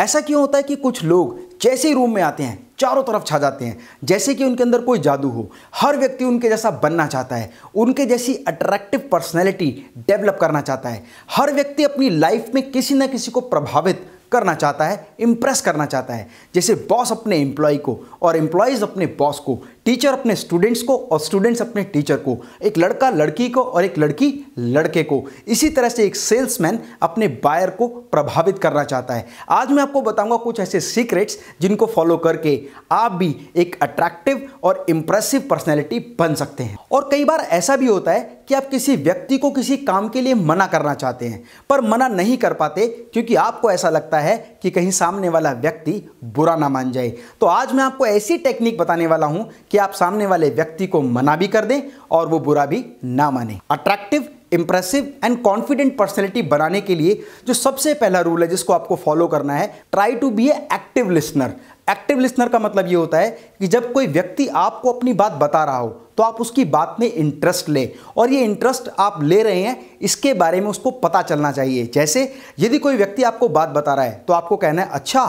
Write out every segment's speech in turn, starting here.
ऐसा क्यों होता है कि कुछ लोग जैसे ही रूम में आते हैं चारों तरफ छा जाते हैं जैसे कि उनके अंदर कोई जादू हो हर व्यक्ति उनके जैसा बनना चाहता है उनके जैसी अट्रैक्टिव पर्सनैलिटी डेवलप करना चाहता है हर व्यक्ति अपनी लाइफ में किसी न किसी को प्रभावित करना चाहता है इम्प्रेस करना चाहता है जैसे बॉस अपने एम्प्लॉय को और एम्प्लॉयज़ अपने बॉस को टीचर अपने स्टूडेंट्स को और स्टूडेंट्स अपने टीचर को एक लड़का लड़की को और एक लड़की लड़के को इसी तरह से एक सेल्समैन अपने बायर को प्रभावित करना चाहता है आज मैं आपको बताऊंगा कुछ ऐसे सीक्रेट्स जिनको फॉलो करके आप भी एक अट्रैक्टिव और इम्प्रेसिव पर्सनैलिटी बन सकते हैं और कई बार ऐसा भी होता है कि आप किसी व्यक्ति को किसी काम के लिए मना करना चाहते हैं पर मना नहीं कर पाते क्योंकि आपको ऐसा लगता है कि कहीं सामने वाला व्यक्ति बुरा ना मान जाए तो आज मैं आपको ऐसी टेक्निक बताने वाला हूं कि आप सामने वाले व्यक्ति को मना भी कर दें और वो बुरा भी ना माने attractive impressive and confident personality बनाने के लिए जो सबसे पहला रूल है जिसको आपको फॉलो करना है try to be a active listener active listener का मतलब ये होता है कि जब कोई व्यक्ति आपको अपनी बात बता रहा हो तो आप उसकी बात में इंटरेस्ट लें और ये इंटरेस्ट आप ले रहे हैं इसके बारे में उसको पता चलना चाहिए जैसे यदि कोई व्यक्ति आपको बात बता रहा है तो आपको कहना है अच्छा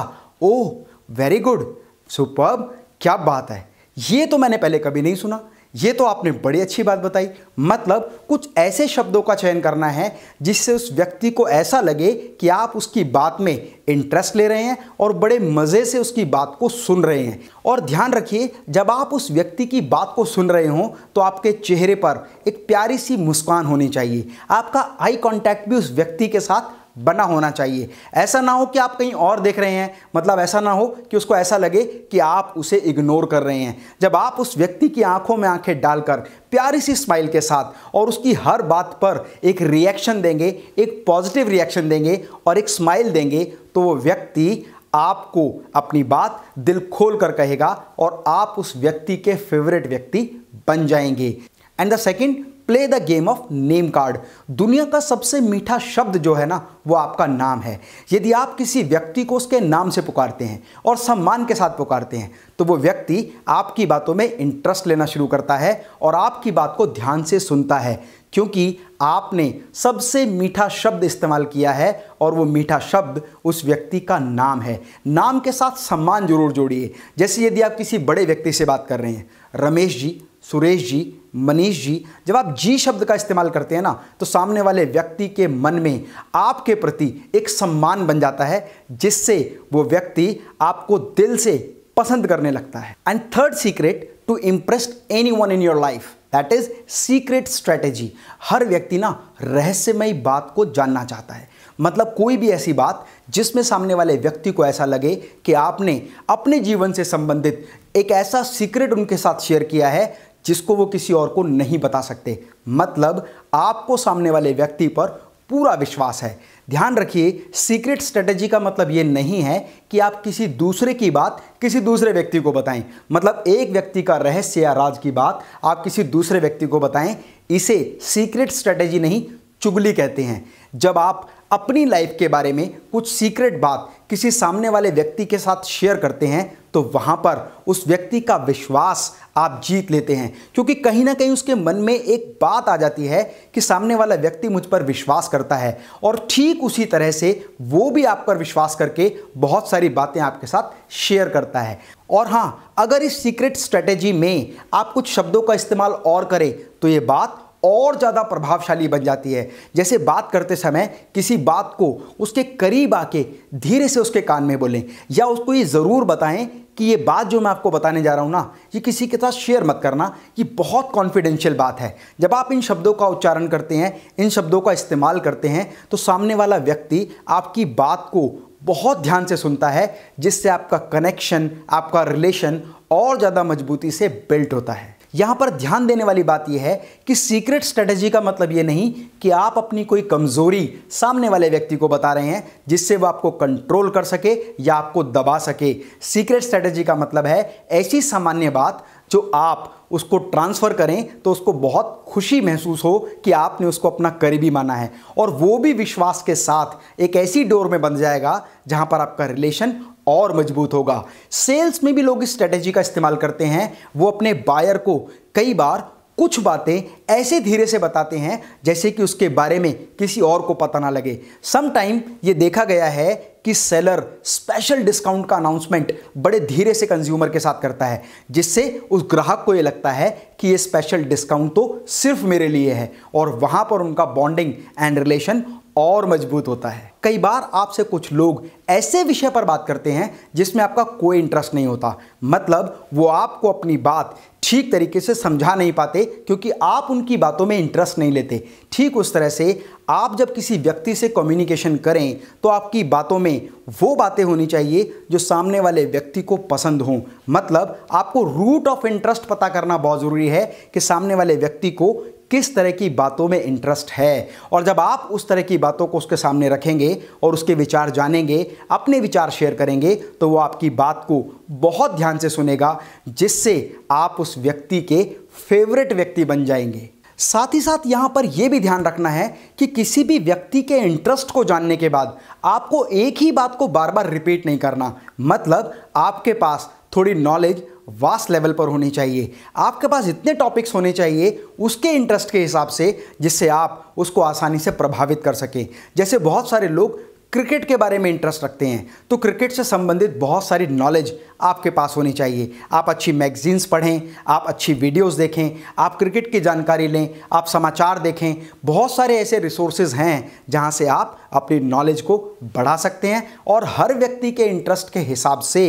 ओह वेरी गुड सुपर क्या बात है ये तो मैंने पहले कभी नहीं सुना ये तो आपने बड़ी अच्छी बात बताई मतलब कुछ ऐसे शब्दों का चयन करना है जिससे उस व्यक्ति को ऐसा लगे कि आप उसकी बात में इंटरेस्ट ले रहे हैं और बड़े मज़े से उसकी बात को सुन रहे हैं और ध्यान रखिए जब आप उस व्यक्ति की बात को सुन रहे हों तो आपके चेहरे पर एक प्यारी सी मुस्कान होनी चाहिए आपका आई कॉन्टैक्ट भी उस व्यक्ति के साथ बना होना चाहिए ऐसा ना हो कि आप कहीं और देख रहे हैं मतलब ऐसा ना हो कि उसको ऐसा लगे कि आप उसे इग्नोर कर रहे हैं जब आप उस व्यक्ति की आंखों में आंखें डालकर प्यारी सी स्माइल के साथ और उसकी हर बात पर एक रिएक्शन देंगे एक पॉजिटिव रिएक्शन देंगे और एक स्माइल देंगे तो वो व्यक्ति आपको अपनी बात दिल खोल कर कहेगा और आप उस व्यक्ति के फेवरेट व्यक्ति बन जाएंगे and the second play the game of name card दुनिया का सबसे मीठा शब्द जो है ना वो आपका नाम है यदि आप किसी व्यक्ति को उसके नाम से पुकारते हैं और सम्मान के साथ पुकारते हैं तो वो व्यक्ति आपकी बातों में इंटरेस्ट लेना शुरू करता है और आपकी बात को ध्यान से सुनता है क्योंकि आपने सबसे मीठा शब्द इस्तेमाल किया है और वो मीठा शब्द उस व्यक्ति का नाम है नाम के साथ सम्मान जरूर जोड़िए जैसे यदि आप किसी बड़े व्यक्ति से बात कर रहे हैं रमेश जी सुरेश जी मनीष जी जब आप जी शब्द का इस्तेमाल करते हैं ना तो सामने वाले व्यक्ति के मन में आपके प्रति एक सम्मान बन जाता है जिससे वो व्यक्ति आपको दिल से पसंद करने लगता है and third secret to impress anyone in your life that is secret strategy हर व्यक्ति ना रहस्यमयी बात को जानना चाहता है मतलब कोई भी ऐसी बात जिसमें सामने वाले व्यक्ति को ऐसा लगे कि आपने अपने जीवन से संबंधित एक ऐसा सीक्रेट उनके साथ शेयर किया है जिसको वो किसी और को नहीं बता सकते मतलब आपको सामने वाले व्यक्ति पर पूरा विश्वास है ध्यान रखिए सीक्रेट स्ट्रेटजी का मतलब ये नहीं है कि आप किसी दूसरे की बात किसी दूसरे व्यक्ति को बताएं मतलब एक व्यक्ति का रहस्य या राज की बात आप किसी दूसरे व्यक्ति को बताएं इसे सीक्रेट स्ट्रेटजी नहीं चुगली कहते हैं जब आप अपनी लाइफ के बारे में कुछ सीक्रेट बात किसी सामने वाले व्यक्ति के साथ शेयर करते हैं तो वहाँ पर उस व्यक्ति का विश्वास आप जीत लेते हैं क्योंकि कहीं ना कहीं उसके मन में एक बात आ जाती है कि सामने वाला व्यक्ति मुझ पर विश्वास करता है और ठीक उसी तरह से वो भी आप पर विश्वास करके बहुत सारी बातें आपके साथ शेयर करता है और हाँ अगर इस सीक्रेट स्ट्रेटेजी में आप कुछ शब्दों का इस्तेमाल और करें तो ये बात और ज़्यादा प्रभावशाली बन जाती है जैसे बात करते समय किसी बात को उसके करीब आके धीरे से उसके कान में बोलें या उसको ये ज़रूर बताएं कि ये बात जो मैं आपको बताने जा रहा हूँ ना ये किसी के साथ शेयर मत करना ये बहुत कॉन्फिडेंशियल बात है जब आप इन शब्दों का उच्चारण करते हैं इन शब्दों का इस्तेमाल करते हैं तो सामने वाला व्यक्ति आपकी बात को बहुत ध्यान से सुनता है जिससे आपका कनेक्शन आपका रिलेशन और ज़्यादा मजबूती से बिल्ट होता है यहाँ पर ध्यान देने वाली बात यह है कि सीक्रेट स्ट्रेटजी का मतलब ये नहीं कि आप अपनी कोई कमज़ोरी सामने वाले व्यक्ति को बता रहे हैं जिससे वो आपको कंट्रोल कर सके या आपको दबा सके सीक्रेट स्ट्रेटजी का मतलब है ऐसी सामान्य बात जो आप उसको ट्रांसफ़र करें तो उसको बहुत खुशी महसूस हो कि आपने उसको अपना करीबी माना है और वो भी विश्वास के साथ एक ऐसी डोर में बन जाएगा जहां पर आपका रिलेशन और मजबूत होगा सेल्स में भी लोग इस स्ट्रेटेजी का इस्तेमाल करते हैं वो अपने बायर को कई बार कुछ बातें ऐसे धीरे से बताते हैं जैसे कि उसके बारे में किसी और को पता ना लगे समटाइम ये देखा गया है कि सेलर स्पेशल डिस्काउंट का अनाउंसमेंट बड़े धीरे से कंज्यूमर के साथ करता है जिससे उस ग्राहक को ये लगता है कि ये स्पेशल डिस्काउंट तो सिर्फ मेरे लिए है और वहाँ पर उनका बॉन्डिंग एंड रिलेशन और मजबूत होता है कई बार आपसे कुछ लोग ऐसे विषय पर बात करते हैं जिसमें आपका कोई इंटरेस्ट नहीं होता मतलब वो आपको अपनी बात ठीक तरीके से समझा नहीं पाते क्योंकि आप उनकी बातों में इंटरेस्ट नहीं लेते ठीक उस तरह से आप जब किसी व्यक्ति से कम्युनिकेशन करें तो आपकी बातों में वो बातें होनी चाहिए जो सामने वाले व्यक्ति को पसंद हों मतलब आपको रूट ऑफ इंटरेस्ट पता करना बहुत ज़रूरी है कि सामने वाले व्यक्ति को किस तरह की बातों में इंटरेस्ट है और जब आप उस तरह की बातों को उसके सामने रखेंगे और उसके विचार जानेंगे अपने विचार शेयर करेंगे तो वो आपकी बात को बहुत ध्यान से सुनेगा जिससे आप उस व्यक्ति के फेवरेट व्यक्ति बन जाएंगे साथ ही साथ यहाँ पर यह भी ध्यान रखना है कि किसी भी व्यक्ति के इंटरेस्ट को जानने के बाद आपको एक ही बात को बार बार रिपीट नहीं करना मतलब आपके पास थोड़ी नॉलेज वास्ट लेवल पर होनी चाहिए आपके पास इतने टॉपिक्स होने चाहिए उसके इंटरेस्ट के हिसाब से जिससे आप उसको आसानी से प्रभावित कर सकें जैसे बहुत सारे लोग क्रिकेट के बारे में इंटरेस्ट रखते हैं तो क्रिकेट से संबंधित बहुत सारी नॉलेज आपके पास होनी चाहिए आप अच्छी मैगजीन्स पढ़ें आप अच्छी वीडियोस देखें आप क्रिकेट की जानकारी लें आप समाचार देखें बहुत सारे ऐसे रिसोर्सेज हैं जहां से आप अपनी नॉलेज को बढ़ा सकते हैं और हर व्यक्ति के इंटरेस्ट के हिसाब से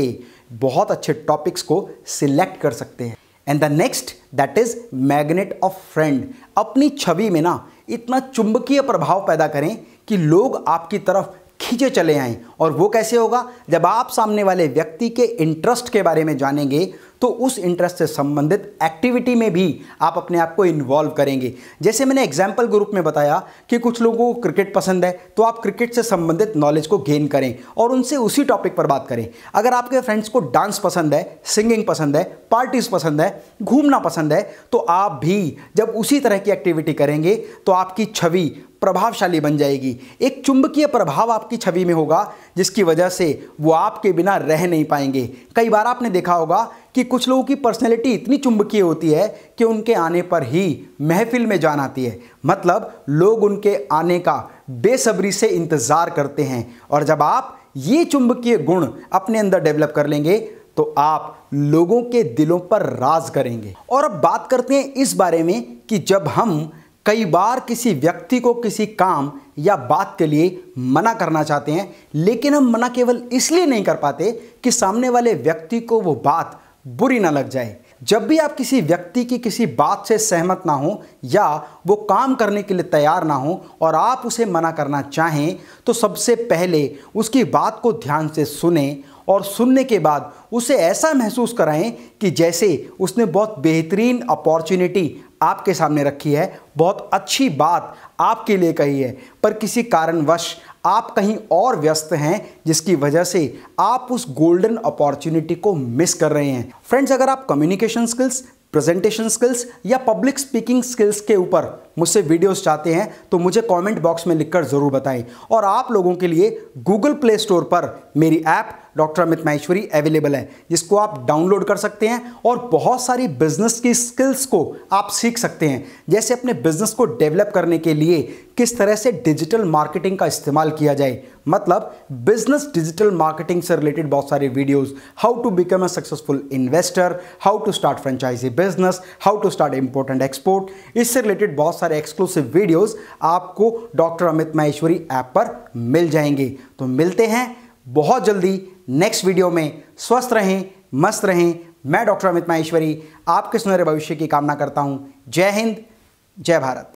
बहुत अच्छे टॉपिक्स को सिलेक्ट कर सकते हैं and the next that is magnet of friend अपनी छवि में ना इतना चुंबकीय प्रभाव पैदा करें कि लोग आपकी तरफ खींचे चले आएं और वो कैसे होगा जब आप सामने वाले व्यक्ति के इंटरेस्ट के बारे में जानेंगे तो उस इंटरेस्ट से संबंधित एक्टिविटी में भी आप अपने आप को इन्वॉल्व करेंगे जैसे मैंने एग्जाम्पल ग्रुप में बताया कि कुछ लोगों को क्रिकेट पसंद है तो आप क्रिकेट से संबंधित नॉलेज को गेन करें और उनसे उसी टॉपिक पर बात करें अगर आपके फ्रेंड्स को डांस पसंद है सिंगिंग पसंद है पार्टीज पसंद है घूमना पसंद है तो आप भी जब उसी तरह की एक्टिविटी करेंगे तो आपकी छवि प्रभावशाली बन जाएगी एक चुंबकीय प्रभाव आपकी छवि में होगा जिसकी वजह से वो आपके बिना रह नहीं पाएंगे कई बार आपने देखा होगा कि कुछ लोगों की पर्सनैलिटी इतनी चुंबकीय होती है कि उनके आने पर ही महफिल में जान आती है मतलब लोग उनके आने का बेसब्री से इंतज़ार करते हैं और जब आप ये चुंबकीय गुण अपने अंदर डेवलप कर लेंगे तो आप लोगों के दिलों पर राज करेंगे और अब बात करते हैं इस बारे में कि जब हम कई बार किसी व्यक्ति को किसी काम या बात के लिए मना करना चाहते हैं लेकिन हम मना केवल इसलिए नहीं कर पाते कि सामने वाले व्यक्ति को वो बात बुरी ना लग जाए जब भी आप किसी व्यक्ति की किसी बात से सहमत ना हो या वो काम करने के लिए तैयार ना हो और आप उसे मना करना चाहें तो सबसे पहले उसकी बात को ध्यान से सुने और सुनने के बाद उसे ऐसा महसूस कराएं कि जैसे उसने बहुत बेहतरीन अपॉर्चुनिटी आपके सामने रखी है बहुत अच्छी बात आपके लिए कही है पर किसी कारणवश आप कहीं और व्यस्त हैं जिसकी वजह से आप उस गोल्डन अपॉर्चुनिटी को मिस कर रहे हैं फ्रेंड्स अगर आप कम्युनिकेशन स्किल्स प्रेजेंटेशन स्किल्स या पब्लिक स्पीकिंग स्किल्स के ऊपर मुझसे वीडियोस चाहते हैं तो मुझे कमेंट बॉक्स में लिखकर ज़रूर बताएं और आप लोगों के लिए गूगल प्ले स्टोर पर मेरी app doctor Amit Maheshwari available है जिसको आप डाउनलोड कर सकते हैं और बहुत सारी बिजनेस की स्किल्स को आप सीख सकते हैं जैसे अपने बिजनेस को डेवलप करने के लिए किस तरह से डिजिटल मार्केटिंग का इस्तेमाल किया जाए मतलब बिजनेस डिजिटल मार्केटिंग से रिलेटेड बहुत सारे videos how to become a successful investor how to start franchise business how to start import and export इससे रिलेटेड बहुत सारे एक्सक्लूसिव वीडियोस आपको डॉक्टर अमित माहेश्वरी ऐप पर मिल जाएंगे तो मिलते हैं बहुत जल्दी नेक्स्ट वीडियो में स्वस्थ रहें मस्त रहें मैं डॉक्टर अमित माहेश्वरी आपके सुनहरे भविष्य की कामना करता हूँ जय हिंद जय भारत